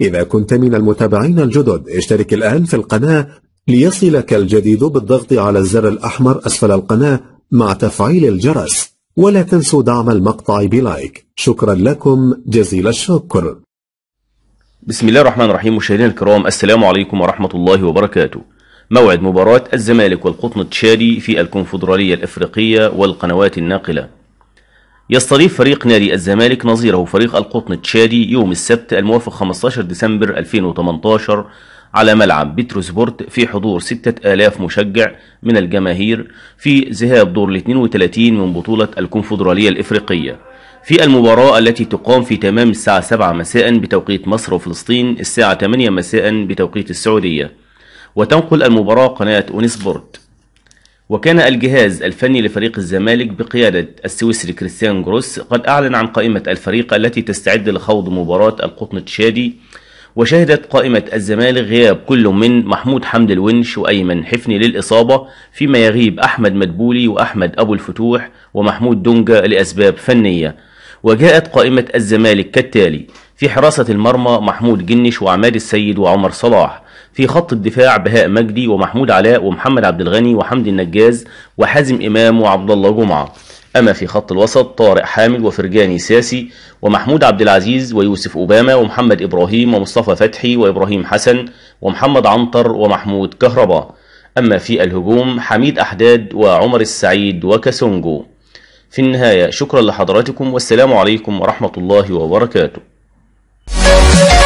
إذا كنت من المتابعين الجدد اشترك الآن في القناة ليصلك الجديد بالضغط على الزر الأحمر أسفل القناة مع تفعيل الجرس ولا تنسوا دعم المقطع بلايك شكرا لكم جزيل الشكر بسم الله الرحمن الرحيم مشاهدينا الكرام السلام عليكم ورحمة الله وبركاته موعد مباراة الزمالك والقطن التشادي في الكونفدرالية الإفريقية والقنوات الناقلة يستضيف فريق نادي الزمالك نظيره فريق القطن التشادي يوم السبت الموافق 15 ديسمبر 2018 على ملعب بتروسبورت في حضور 6000 مشجع من الجماهير في ذهاب دور ال 32 من بطولة الكونفدرالية الإفريقية في المباراة التي تقام في تمام الساعة 7 مساء بتوقيت مصر وفلسطين الساعة 8 مساء بتوقيت السعودية وتنقل المباراة قناة أونيسبورت وكان الجهاز الفني لفريق الزمالك بقيادة السويسري كريستيان جروس قد أعلن عن قائمة الفريق التي تستعد لخوض مباراة القطن التشادي وشهدت قائمة الزمالك غياب كل من محمود حمد الونش وأيمن حفني للإصابة فيما يغيب أحمد مدبولي وأحمد أبو الفتوح ومحمود دونجا لأسباب فنية وجاءت قائمة الزمالك كالتالي في حراسة المرمى محمود جنش وعماد السيد وعمر صلاح في خط الدفاع بهاء مجدي ومحمود علاء ومحمد عبد الغني وحمدي النجاز وحازم إمام وعبد الله جمعة أما في خط الوسط طارق حامد وفرجاني ساسي ومحمود عبد العزيز ويوسف أوباما ومحمد إبراهيم ومصطفى فتحي وإبراهيم حسن ومحمد عنتر ومحمود كهربا أما في الهجوم حميد أحداد وعمر السعيد وكاسونجو في النهاية شكرا لحضراتكم والسلام عليكم ورحمة الله وبركاته